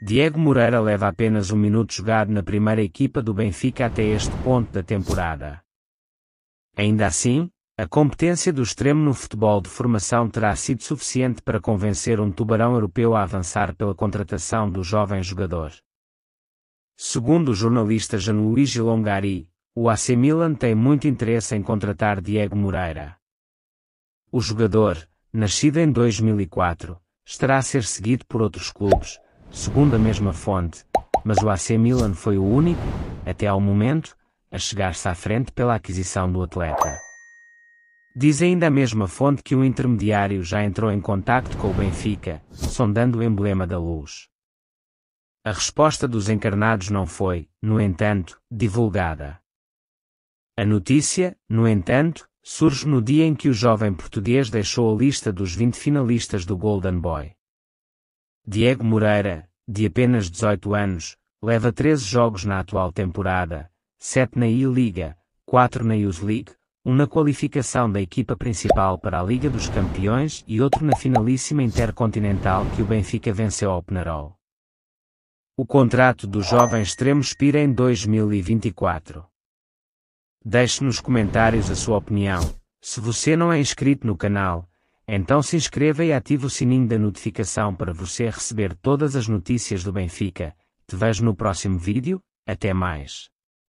Diego Moreira leva apenas um minuto jogado na primeira equipa do Benfica até este ponto da temporada. Ainda assim, a competência do extremo no futebol de formação terá sido suficiente para convencer um tubarão europeu a avançar pela contratação do jovem jogador. Segundo o jornalista jean Longari, o AC Milan tem muito interesse em contratar Diego Moreira. O jogador, nascido em 2004, estará a ser seguido por outros clubes, segundo a mesma fonte, mas o AC Milan foi o único, até ao momento, a chegar-se à frente pela aquisição do atleta. Diz ainda a mesma fonte que o intermediário já entrou em contacto com o Benfica, sondando o emblema da luz. A resposta dos encarnados não foi, no entanto, divulgada. A notícia, no entanto, surge no dia em que o jovem português deixou a lista dos 20 finalistas do Golden Boy. Diego Moreira, de apenas 18 anos, leva 13 jogos na atual temporada, 7 na I-Liga, 4 na Youth League, um na qualificação da equipa principal para a Liga dos Campeões e outro na finalíssima intercontinental que o Benfica venceu ao Penarol. O contrato do jovem extremo expira em 2024. Deixe nos comentários a sua opinião. Se você não é inscrito no canal, então se inscreva e ative o sininho da notificação para você receber todas as notícias do Benfica. Te vejo no próximo vídeo, até mais.